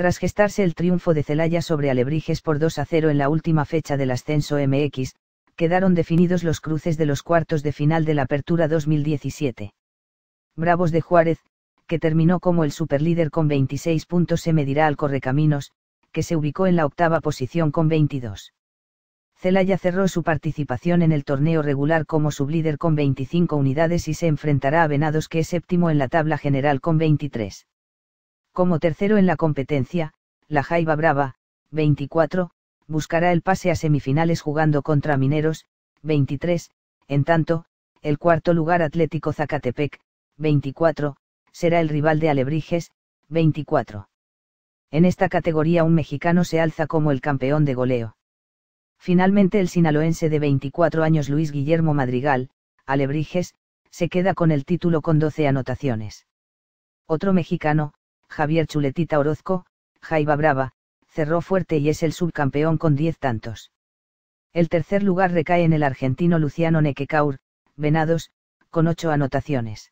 tras gestarse el triunfo de Celaya sobre Alebrijes por 2 a 0 en la última fecha del ascenso MX, quedaron definidos los cruces de los cuartos de final de la Apertura 2017. Bravos de Juárez, que terminó como el superlíder con 26 puntos, se medirá al Correcaminos, que se ubicó en la octava posición con 22. Celaya cerró su participación en el torneo regular como sublíder con 25 unidades y se enfrentará a Venados que es séptimo en la tabla general con 23. Como tercero en la competencia, la Jaiba Brava, 24, buscará el pase a semifinales jugando contra Mineros, 23, en tanto, el cuarto lugar Atlético Zacatepec, 24, será el rival de Alebrijes, 24. En esta categoría un mexicano se alza como el campeón de goleo. Finalmente el sinaloense de 24 años Luis Guillermo Madrigal, Alebrijes, se queda con el título con 12 anotaciones. Otro mexicano, Javier Chuletita Orozco, Jaiba Brava, cerró fuerte y es el subcampeón con 10 tantos. El tercer lugar recae en el argentino Luciano Nequecaur, Venados, con ocho anotaciones.